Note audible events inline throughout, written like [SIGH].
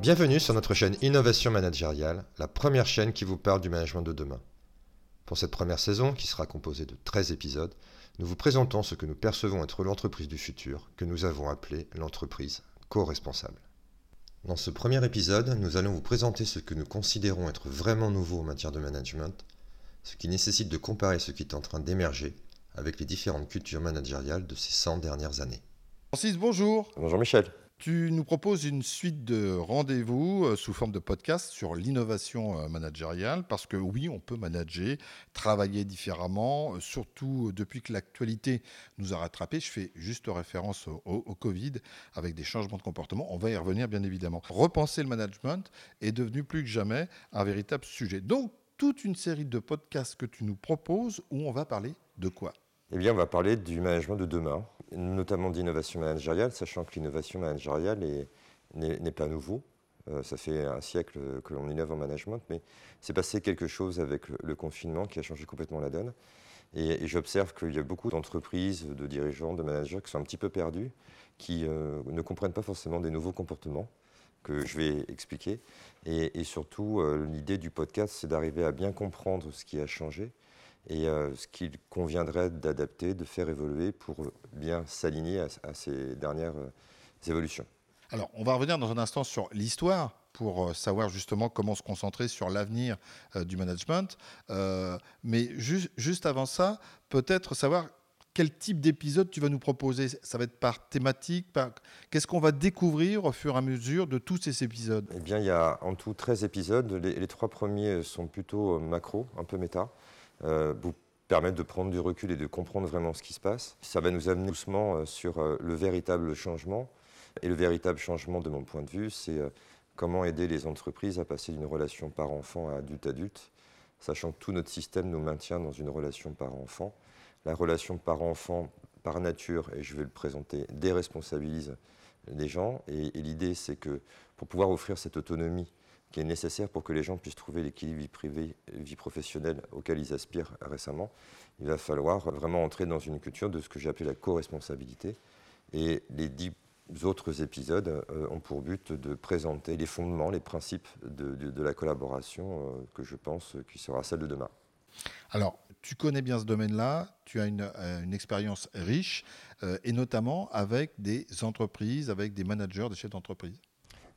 Bienvenue sur notre chaîne Innovation Managériale, la première chaîne qui vous parle du management de demain. Pour cette première saison, qui sera composée de 13 épisodes, nous vous présentons ce que nous percevons être l'entreprise du futur, que nous avons appelée l'entreprise co-responsable. Dans ce premier épisode, nous allons vous présenter ce que nous considérons être vraiment nouveau en matière de management, ce qui nécessite de comparer ce qui est en train d'émerger avec les différentes cultures managériales de ces 100 dernières années. Francis, bonjour. Bonjour Michel. Tu nous proposes une suite de rendez-vous euh, sous forme de podcast sur l'innovation euh, managériale, parce que oui, on peut manager, travailler différemment, euh, surtout depuis que l'actualité nous a rattrapés. Je fais juste référence au, Covid, avec des changements de comportement. On va y revenir, bien évidemment. Repenser le management est devenu plus que jamais un véritable sujet. Donc, toute une série de podcasts que tu nous proposes où on va parler de quoi Eh bien, on va parler du management de demain notamment d'innovation managériale, sachant que l'innovation managériale n'est pas nouveau. Euh, ça fait un siècle que l'on innove en management, mais c'est passé quelque chose avec le confinement qui a changé complètement la donne. Et, j'observe qu'il y a beaucoup d'entreprises, de dirigeants, de managers qui sont un petit peu perdus, qui euh, ne comprennent pas forcément des nouveaux comportements que je vais expliquer. Et, surtout, euh, l'idée du podcast, c'est d'arriver à bien comprendre ce qui a changé et euh, ce qu'il conviendrait d'adapter, de faire évoluer pour bien s'aligner à, ces dernières euh, évolutions. Alors, on va revenir dans un instant sur l'histoire pour euh, savoir justement comment se concentrer sur l'avenir du management. mais juste avant ça, peut-être savoir quel type d'épisode tu vas nous proposer Ça va être par thématique Qu'est-ce qu'on va découvrir au fur et à mesure de tous ces épisodes Eh bien, il y a en tout 13 épisodes. Les, les, trois premiers sont plutôt macro, un peu méta. Euh, vous permettre de prendre du recul et de comprendre vraiment ce qui se passe. Ça va nous amener doucement euh, sur euh, le véritable changement. Et le véritable changement, de mon point de vue, c'est comment aider les entreprises à passer d'une relation par enfant à adulte-adulte, sachant que tout notre système nous maintient dans une relation par enfant. La relation par enfant, par nature, et je vais le présenter, déresponsabilise les gens. Et, et l'idée, c'est que pour pouvoir offrir cette autonomie qui est nécessaire pour que les gens puissent trouver l'équilibre vie privée, vie professionnelle auquel ils aspirent récemment. Il va falloir vraiment entrer dans une culture de ce que j'ai appelé la co-responsabilité. Et les dix autres épisodes euh, ont pour but de présenter les fondements, les principes de, la collaboration euh, que je pense qui sera celle de demain. Alors, tu connais bien ce domaine-là, tu as une, euh, expérience riche, et notamment avec des entreprises, avec des managers, des chefs d'entreprise.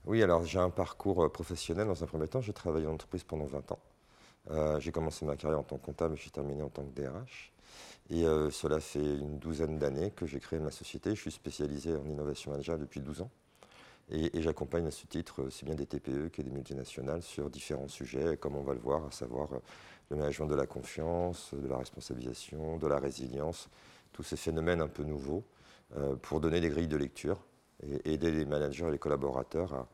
Oui, alors j'ai un parcours euh, professionnel dans un premier temps. J'ai travaillé en entreprise pendant 20 ans. Euh, j'ai commencé ma carrière en tant que comptable, j'ai terminé en tant que DRH. Et euh, cela fait une douzaine d'années que j'ai créé ma société. Je suis spécialisé en innovation manager depuis 12 ans. Et, j'accompagne à ce titre, c'est bien des TPE que des multinationales, sur différents sujets, comme on va le voir, à savoir le management de la confiance, de la responsabilisation, de la résilience, tous ces phénomènes un peu nouveaux, pour donner des grilles de lecture et aider les managers et les collaborateurs à,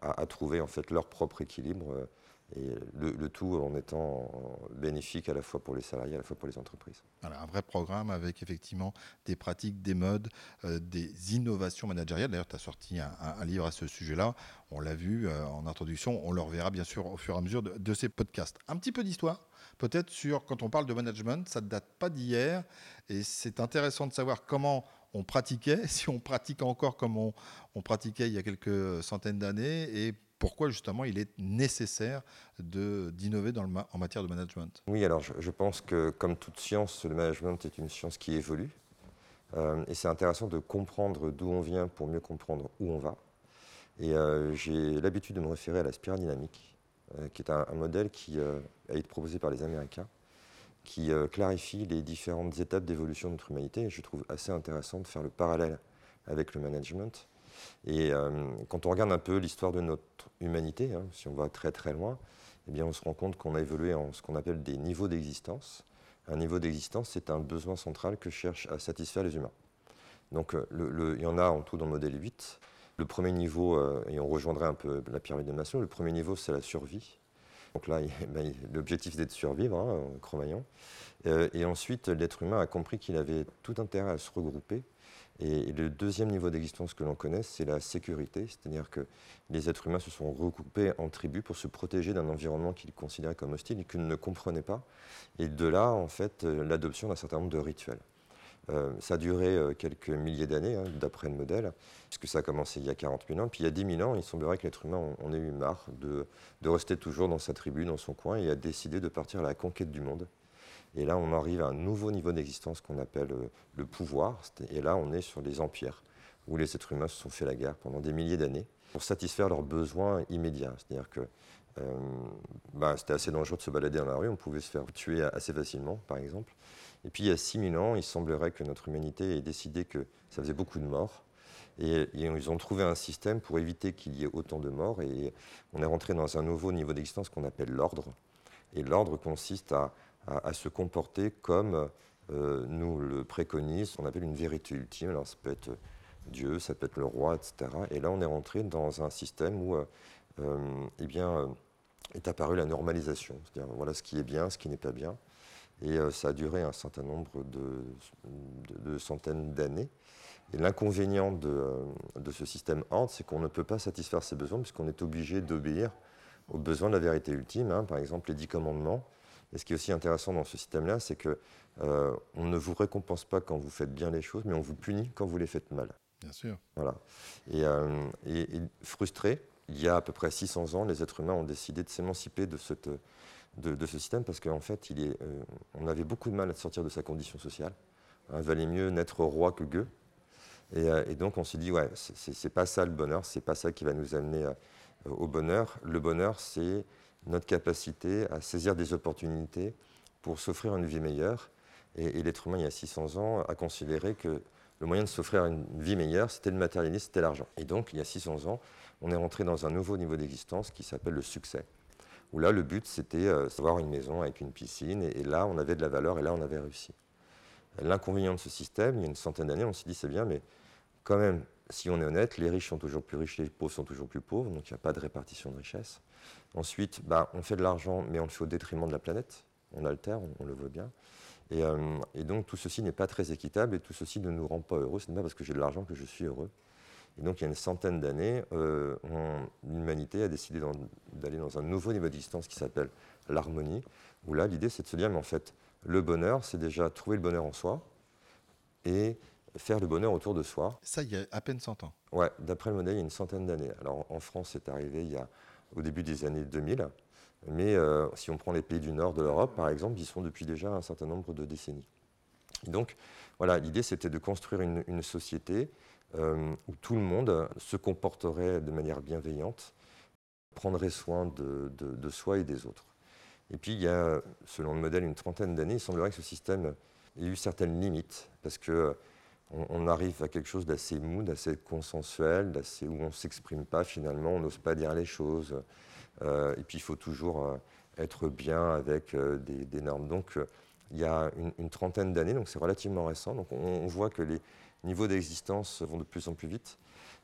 à, trouver en fait leur propre équilibre euh, et le, tout en étant bénéfique à la fois pour les salariés, à la fois pour les entreprises. Alors un vrai programme avec effectivement des pratiques, des modes, euh, des innovations managériales. D'ailleurs, tu as sorti un, livre à ce sujet-là. On l'a vu euh, en introduction. On le reverra bien sûr au fur et à mesure de, de ces podcasts. Un petit peu d'histoire, peut-être sur quand on parle de management, ça ne date pas d'hier. Et c'est intéressant de savoir comment on pratiquait, [LAUGHS] si on pratique encore comme on, pratiquait il y a quelques centaines d'années, et pourquoi justement il est nécessaire d'innover en matière de management Oui, alors je, pense que comme toute science, le management est une science qui évolue. Euh, et c'est intéressant de comprendre d'où on vient pour mieux comprendre où on va. Et euh, j'ai l'habitude de me référer à la spirale dynamique, euh, qui est un modèle qui a été proposé par les Américains qui euh, clarifie les différentes étapes d'évolution de notre humanité. je trouve assez intéressant de faire le parallèle avec le management. Et euh, quand on regarde un peu l'histoire de notre humanité, hein, si on va très très loin, eh bien, on se rend compte qu'on a évolué en ce qu'on appelle des niveaux d'existence. Un niveau d'existence, c'est un besoin central que cherchent à satisfaire les humains. Donc euh, le, il y en a en tout dans le modèle 8. Le premier niveau, et on rejoindrait un peu la pyramide de Maslow, le premier niveau, c'est la survie. Donc là, [LAUGHS] ben, l'objectif était de survivre, hein, euh, et ensuite, l'être humain a compris qu'il avait tout intérêt à se regrouper. Et, le deuxième niveau d'existence que l'on connaît, c'est la sécurité, c'est-à-dire que les êtres humains se sont regroupés en tribus pour se protéger d'un environnement qu'ils considéraient comme hostile et qu'ils ne comprenaient pas. Et de là, en fait, euh, l'adoption d'un certain nombre de rituels. Euh, ça a duré euh, quelques milliers d'années, hein, d'après le modèle, puisque ça a commencé il y a 40 000 ans. Puis il y a 10 000 ans, il semblerait que l'être humain en ait eu marre de, rester toujours dans sa tribu, dans son coin, et a décidé de partir à la conquête du monde. Et là, on arrive à un nouveau niveau d'existence qu'on appelle euh, le pouvoir. Et là, on est sur les empires, où les êtres humains se sont fait la guerre pendant des milliers d'années pour satisfaire leurs besoins immédiats. C'est-à-dire que bah, c'était assez dangereux de se balader dans la rue, on pouvait se faire tuer assez facilement, par exemple. Et puis il y a 6000 ans, il semblerait que notre humanité ait décidé que ça faisait beaucoup de morts. Et, ils ont trouvé un système pour éviter qu'il y ait autant de morts. Et on est rentré dans un nouveau niveau d'existence qu'on appelle l'ordre. Et l'ordre consiste à, se comporter comme euh, nous le préconise, on appelle une vérité ultime. Alors ça peut être Dieu, ça peut être le roi, etc. Et là, on est rentré dans un système où, euh, eh bien, est apparue la normalisation, c'est-à-dire voilà ce qui est bien, ce qui n'est pas bien. Et euh, ça a duré un certain nombre de, centaines d'années. Et l'inconvénient de, euh, ce système Hand, c'est qu'on ne peut pas satisfaire ses besoins puisqu'on est obligé d'obéir aux besoins de la vérité ultime. Hein. Par exemple, les dix commandements. Et ce qui est aussi intéressant dans ce système-là, c'est qu'on euh, ne vous récompense pas quand vous faites bien les choses, mais on vous punit quand vous les faites mal. Bien sûr. Voilà. Et, euh, et frustré, il y a à peu près 600 ans, les êtres humains ont décidé de s'émanciper de cette de, ce système parce qu'en fait, euh, on avait beaucoup de mal à sortir de sa condition sociale. Hein, il valait mieux naître roi que gueux. Euh, et, donc on s'est dit, ouais, c'est pas ça le bonheur, c'est pas ça qui va nous amener euh, au bonheur. Le bonheur, c'est notre capacité à saisir des opportunités pour s'offrir une vie meilleure. Et, et l'être humain, il y a 600 ans, a considéré que le moyen de s'offrir une vie meilleure, c'était le matérialisme, c'était l'argent. Et donc, il y a 600 ans, on est rentré dans un nouveau niveau d'existence qui s'appelle le succès où là, le but, c'était d'avoir euh, une maison avec une piscine, et, là, on avait de la valeur, et là, on avait réussi. L'inconvénient de ce système, il y a une centaine d'années, on s'est dit, c'est bien, mais quand même, si on est honnête, les riches sont toujours plus riches, les pauvres sont toujours plus pauvres, donc il n'y a pas de répartition de richesse. Ensuite, bah, on fait de l'argent, mais on le fait au détriment de la planète. On altère, on, le voit bien. Euh, et, donc tout ceci n'est pas très équitable et tout ceci ne nous rend pas heureux. Ce pas parce que j'ai de l'argent que je suis heureux. Et donc, il y a une centaine d'années, euh, l'humanité a décidé d'aller dans un nouveau niveau d'existence qui s'appelle l'harmonie, où là, l'idée, c'est de se dire, mais en fait, le bonheur, c'est déjà trouver le bonheur en soi et faire le bonheur autour de soi. Ça, il y a à peine 100 ans. Ouais, d'après le modèle, il y a une centaine d'années. Alors, en France, c'est arrivé il y a, au début des années 2000. Mais euh, si on prend les pays du nord de l'Europe, par exemple, ils sont depuis déjà un certain nombre de décennies. Et donc, voilà, l'idée, c'était de construire une, une société euh, où tout le monde se comporterait de manière bienveillante, prendrait soin de, soi et des autres. Et puis il y a, selon le modèle, une trentaine d'années, il semblerait que ce système ait eu certaines limites, parce que euh, on, arrive à quelque chose d'assez mou, d'assez consensuel, d'assez où on ne s'exprime pas finalement, on n'ose pas dire les choses. Euh, et puis il faut toujours être bien avec des, normes. Donc il y a une, trentaine d'années, donc c'est relativement récent, donc on voit que les, niveaux d'existence vont de plus en plus vite.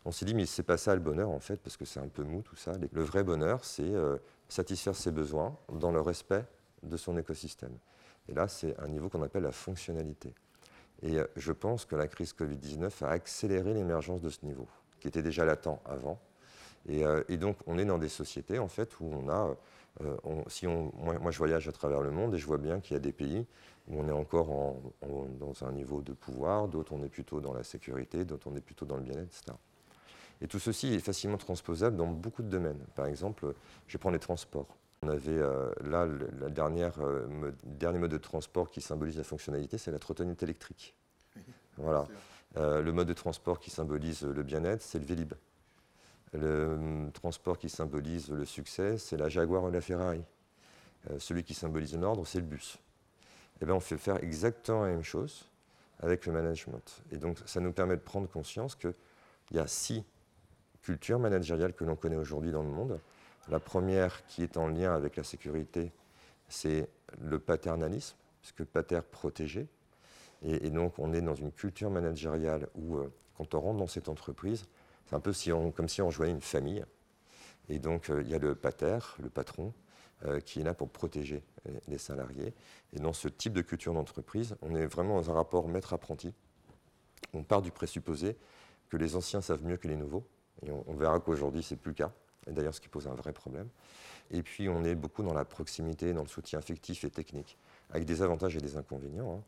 On s'est dit, mais c'est pas ça le bonheur en fait, parce que c'est un peu mou tout ça. Le vrai bonheur, c'est euh, satisfaire ses besoins dans le respect de son écosystème. Et là, c'est un niveau qu'on appelle la fonctionnalité. Et euh, je pense que la crise Covid-19 a accéléré l'émergence de ce niveau, qui était déjà latent avant. Et, euh, et, donc, on est dans des sociétés, en fait, où on a euh, si on, moi, je voyage à travers le monde et je vois bien qu'il y a des pays où on est encore dans un niveau de pouvoir, d'autres on est plutôt dans la sécurité, d'autres on est plutôt dans le bien-être, etc. Et tout ceci est facilement transposable dans beaucoup de domaines. Par exemple, je prends les transports. On avait euh, là le la dernière, euh, dernier mode de transport qui symbolise la fonctionnalité, c'est la trottinette électrique. Voilà. le mode de transport qui symbolise le bien-être, c'est le Vélib. Le hum, transport qui symbolise le succès, c'est la Jaguar ou la Ferrari. Euh, celui qui symbolise l'ordre, c'est le bus. Et eh bien, on fait faire exactement la même chose avec le management. Et donc, ça nous permet de prendre conscience qu'il y a six cultures managériales que l'on connaît aujourd'hui dans le monde. La première qui est en lien avec la sécurité, c'est le paternalisme, puisque pater protégé. Et, donc, on est dans une culture managériale où, euh, quand on rentre dans cette entreprise, c'est un peu comme si on joignait une famille. Et donc, euh, il y a le pater, le patron, euh, qui est là pour protéger les salariés. Et dans ce type de culture d'entreprise, on est vraiment dans un rapport maître-apprenti. On part du présupposé que les anciens savent mieux que les nouveaux. Et on, verra qu'aujourd'hui, ce n'est plus le cas. Et d'ailleurs, ce qui pose un vrai problème. Et puis, on est beaucoup dans la proximité, dans le soutien affectif et technique, avec des avantages et des inconvénients. Hein.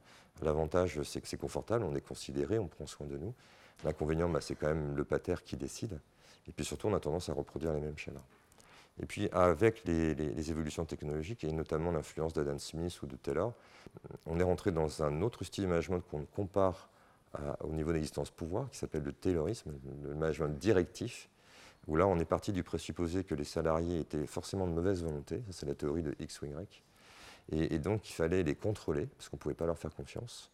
L'avantage, c'est que c'est confortable, on est considéré, on prend soin de nous. L'inconvénient, bah, c'est quand même le pater qui décide. Et puis surtout, on a tendance à reproduire les mêmes schémas. Et puis, avec les, évolutions technologiques, et notamment l'influence d'Adam Smith ou de Taylor, on est rentré dans un autre style de management qu'on compare au niveau d'existence pouvoir, qui s'appelle le taylorisme, le management directif, où là, on est parti du présupposé que les salariés étaient forcément de mauvaise volonté, ça c'est la théorie de X ou Y, et, et donc il fallait les contrôler, parce qu'on ne pouvait pas leur faire confiance.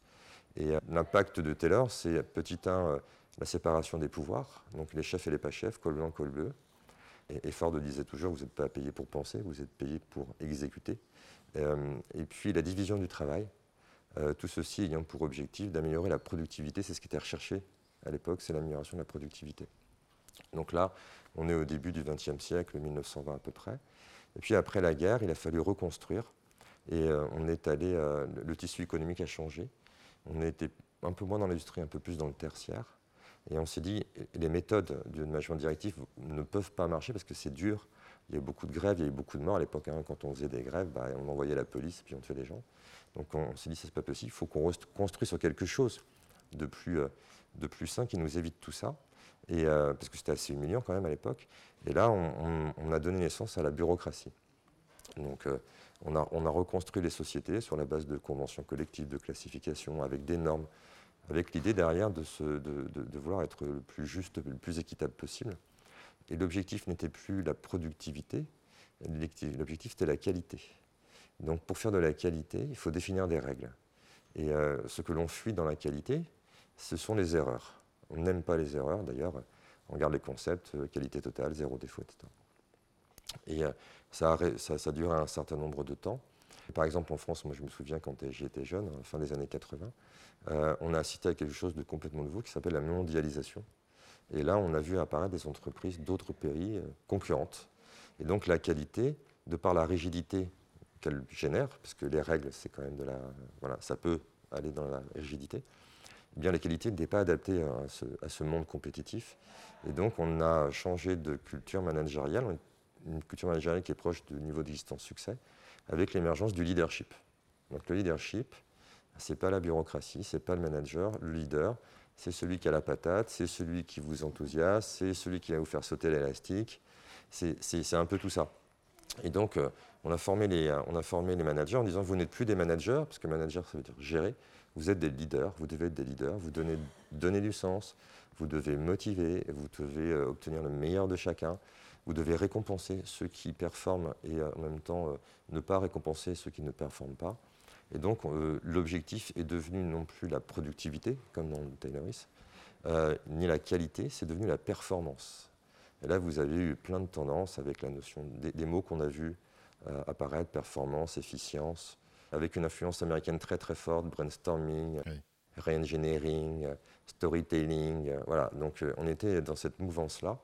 Et euh, l'impact de Taylor, c'est euh, petit 1, euh, la séparation des pouvoirs, donc les chefs et les pas chefs, col blanc, col bleu. Et, Ford disait toujours, vous n'êtes pas payé pour penser, vous êtes payé pour exécuter. et puis la division du travail, tout ceci ayant pour objectif d'améliorer la productivité, c'est ce qui était recherché à l'époque, c'est l'amélioration de la productivité. Donc là, on est au début du XXe siècle, 1920 à peu près. Et puis après la guerre, il a fallu reconstruire et on est allé, le tissu économique a changé. On était un peu moins dans l'industrie, un peu plus dans le tertiaire. Et on s'est dit, les méthodes de management directif ne peuvent pas marcher parce que c'est dur. Il y a eu beaucoup de grèves, il y a eu beaucoup de morts à l'époque. Hein, quand on faisait des grèves, bah, on envoyait la police et puis on tuait les gens. Donc on, s'est dit, c'est pas possible, il faut qu'on construise sur quelque chose de plus, euh, de plus sain qui nous évite tout ça. Et, euh, parce que c'était assez humiliant quand même à l'époque. Et là, on, a donné naissance à la bureaucratie. Donc euh, on a, reconstruit les sociétés sur la base de conventions collectives, de classification, avec des normes, avec l'idée derrière de, vouloir être le plus juste, le plus équitable possible. Et l'objectif n'était plus la productivité, l'objectif était la qualité. Donc pour faire de la qualité, il faut définir des règles. Et euh, ce que l'on fuit dans la qualité, ce sont les erreurs. On n'aime pas les erreurs, d'ailleurs, on garde les concepts, euh, qualité totale, zéro défaut, etc. Et ça, ça, ça, un certain nombre de temps. Par exemple, en France, moi je me souviens quand j'étais jeune, à hein, la fin des années 80, euh, on a assisté à quelque chose de complètement nouveau qui s'appelle la mondialisation. Et là, on a vu apparaître des entreprises d'autres pays euh, concurrentes. Et donc la qualité, de par la rigidité qu'elle génère, parce que les règles, c'est quand même de la, voilà, ça peut aller dans la rigidité. Eh bien, la qualité n'était pas adaptée à ce, monde compétitif. Et donc, on a changé de culture managériale une culture managériale qui est proche du niveau d'existence succès, avec l'émergence du leadership. Donc le leadership, ce n'est pas la bureaucratie, ce n'est pas le manager, le leader, c'est celui qui a la patate, c'est celui qui vous enthousiasme, c'est celui qui va vous faire sauter l'élastique, c'est un peu tout ça. Et donc, euh, on, a formé les, euh, on a formé les managers en disant, vous n'êtes plus des managers, parce que manager, ça veut dire gérer, vous êtes des leaders, vous devez être des leaders, vous donnez, du sens, vous devez motiver, vous devez euh, obtenir le meilleur de chacun, vous devez récompenser ceux qui performent et euh, en même temps euh, ne pas récompenser ceux qui ne performent pas. Et donc euh, l'objectif est devenu non plus la productivité, comme dans le Tayloris, ni la qualité, c'est devenu la performance. Et là, vous avez eu plein de tendances avec la notion des, mots qu'on a vus apparaître, performance, efficience, avec une influence américaine très très forte, brainstorming, re reengineering, storytelling. voilà, donc on était dans cette mouvance-là.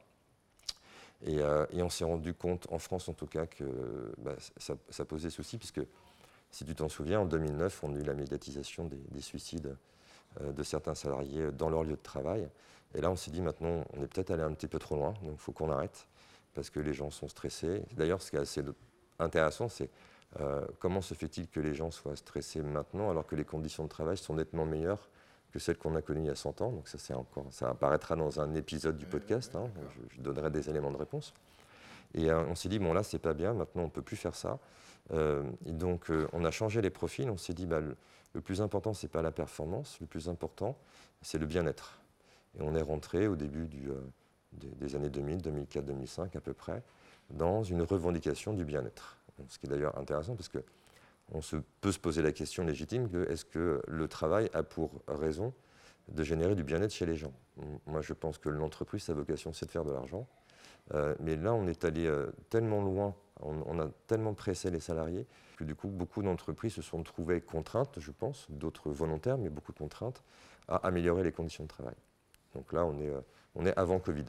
Euh, et, on s'est rendu compte, en France en tout cas, que bah, ça, posait souci, puisque si tu t'en souviens, en 2009, on a eu la médiatisation des, suicides euh, de certains salariés dans leur lieu de travail. Et là, on s'est dit maintenant, on est peut-être allé un petit peu trop loin, donc il faut qu'on arrête, parce que les gens sont stressés. D'ailleurs, ce qui est assez intéressant, c'est euh, comment se fait-il que les gens soient stressés maintenant, alors que les conditions de travail sont nettement meilleures que celle qu'on a connue il y a 100 ans. Donc ça, c'est encore, ça apparaîtra dans un épisode du euh, podcast. Hein. Je, donnerai des éléments de réponse. Et euh, on s'est dit, bon là, c'est pas bien, maintenant, on ne peut plus faire ça. Euh, et donc, on a changé les profils. On s'est dit, bah, le, plus important, c'est pas la performance. Le plus important, c'est le bien-être. Et on est rentré au début du, des, années 2000, 2004, 2005 à peu près, dans une revendication du bien-être. Ce qui est d'ailleurs intéressant parce que on se, peut se poser la question légitime de est-ce que le travail a pour raison de générer du bien-être chez les gens Moi, je pense que l'entreprise, sa vocation, c'est de faire de l'argent. Euh, mais là, on est allé euh, tellement loin, on, a tellement pressé les salariés, que du coup, beaucoup d'entreprises se sont trouvées contraintes, je pense, d'autres volontaires, mais beaucoup de contraintes, à améliorer les conditions de travail. Donc là, on est, euh, avant Covid.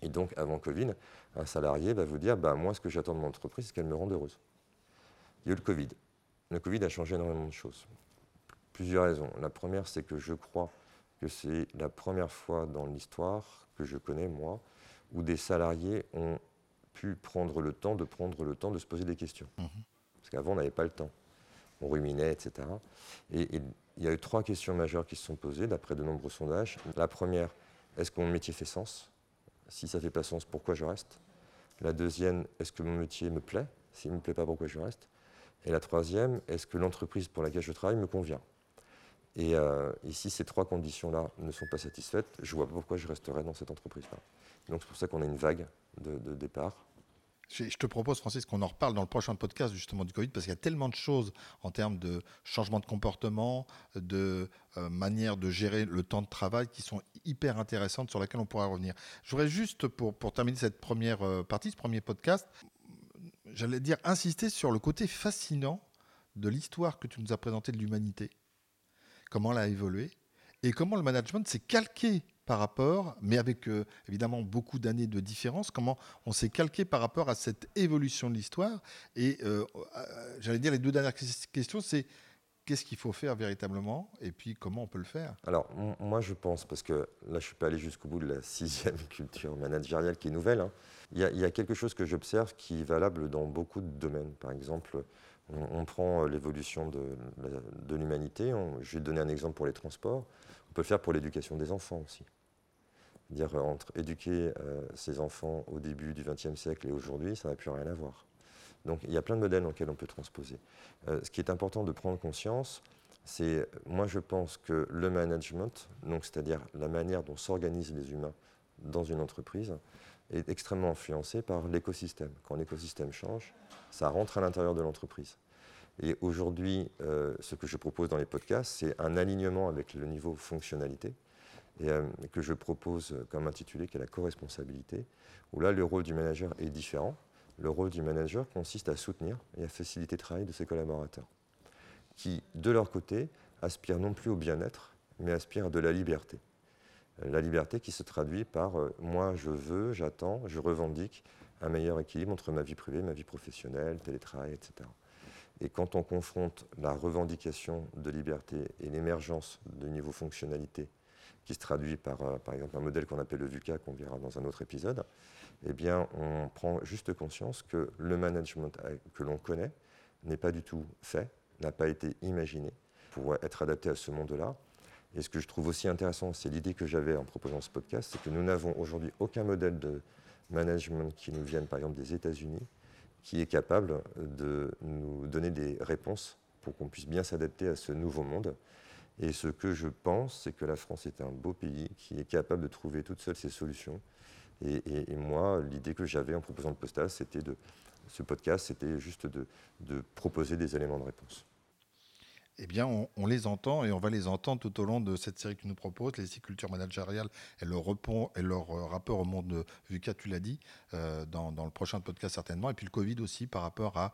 Et donc, avant Covid, un salarié va vous dire, bah, moi, ce que j'attends de mon entreprise, c'est qu'elle me rende heureuse. Il y a eu le Covid. Le Covid a changé énormément de choses. Plusieurs raisons. La première, c'est que je crois que c'est la première fois dans l'histoire que je connais, moi, où des salariés ont pu prendre le temps de prendre le temps de se poser des questions. Mhm. Parce qu'avant, on n'avait pas le temps. On ruminait, etc. Et, et il y a eu trois questions majeures qui se sont posées, d'après de nombreux sondages. La première, est-ce que mon métier fait sens Si ça ne fait pas sens, pourquoi je reste La deuxième, est-ce que mon métier me plaît S'il ne me plaît pas, pourquoi je reste et la troisième, est-ce que l'entreprise pour laquelle je travaille me convient euh, et, si ces trois conditions-là ne sont pas satisfaites, je vois pas pourquoi je resterai dans cette entreprise-là. Donc c'est pour ça qu'on a une vague de, départ. Je te propose, Francis, qu'on en reparle dans le prochain podcast justement du Covid, parce qu'il y a tellement de choses en termes de changement de comportement, de euh, manière de gérer le temps de travail qui sont hyper intéressantes sur laquelle on pourra revenir. Je voudrais juste, pour, pour terminer cette première euh, partie, ce premier podcast, j'allais dire, insister sur le côté fascinant de l'histoire que tu nous as présentée de l'humanité, comment elle a évolué, et comment le management s'est calqué par rapport, mais avec euh, évidemment beaucoup d'années de différence, comment on s'est calqué par rapport à cette évolution de l'histoire. Et euh, euh, j'allais dire, les deux dernières questions, c'est qu'est-ce qu'il faut faire véritablement et puis comment on peut le faire Alors, moi, je pense, parce que là, je ne suis pas allé jusqu'au bout de la [LAUGHS] sixième culture managériale qui est nouvelle. Hein. Il, y a, quelque chose que j'observe qui est valable dans beaucoup de domaines. Par exemple, on, prend euh, l'évolution de, l'humanité. Je vais donner un exemple pour les transports. On peut le faire pour l'éducation des enfants aussi. Dire euh, entre éduquer euh, ses enfants au début du XXe siècle et aujourd'hui, ça n'a plus rien à voir. Donc il y a plein de modèles dans lesquels on peut transposer. Euh, ce qui est important de prendre conscience, c'est, moi je pense que le management, donc c'est-à-dire la manière dont s'organisent les humains dans une entreprise, est extrêmement influencé par l'écosystème. Quand l'écosystème change, ça rentre à l'intérieur de l'entreprise. Et aujourd'hui, euh, ce que je propose dans les podcasts, c'est un alignement avec le niveau fonctionnalité et, euh, que je propose comme intitulé qui est la co-responsabilité, où là, le rôle du manager est différent. Le rôle du manager consiste à soutenir et à faciliter le travail de ses collaborateurs, qui, de leur côté, aspirent non plus au bien-être, mais aspirent à de la liberté. Euh, la liberté qui se traduit par euh, moi je veux, j'attends, je revendique un meilleur équilibre entre ma vie privée, ma vie professionnelle, télétravail, etc. Et quand on confronte la revendication de liberté et l'émergence de niveau fonctionnalités, qui se traduit par, euh, par exemple, un modèle qu'on appelle le VUCA, qu'on verra dans un autre épisode, eh bien, on prend juste conscience que le management euh, que l'on connaît n'est pas du tout fait, n'a pas été imaginé pour être adapté à ce monde-là. Et ce que je trouve aussi intéressant, c'est l'idée que j'avais en proposant ce podcast, c'est que nous n'avons aujourd'hui aucun modèle de management qui nous vienne, par exemple, des États-Unis, qui est capable de nous donner des réponses pour qu'on puisse bien s'adapter à ce nouveau monde et ce que je pense, c'est que la France est un beau pays qui est capable de trouver toute seule ses solutions. Et, moi, l'idée que j'avais en proposant le postal, c'était de ce podcast, c'était juste de, proposer des éléments de réponse. Eh bien, on, les entend et on va les entendre tout au long de cette série que tu nous proposes, les six cultures managériales et leur, et leur euh, rapport au monde euh, VUCA, tu l'as dit, euh, dans, dans, le prochain podcast certainement, et puis le Covid aussi par rapport à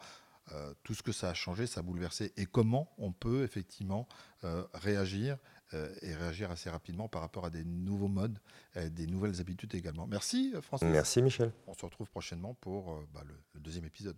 euh, tout ce que ça a changé, ça a bouleversé, et comment on peut effectivement euh, réagir euh, et réagir assez rapidement par rapport à des nouveaux modes, des nouvelles habitudes également. Merci François. Merci Michel. On se retrouve prochainement pour bah, le deuxième épisode.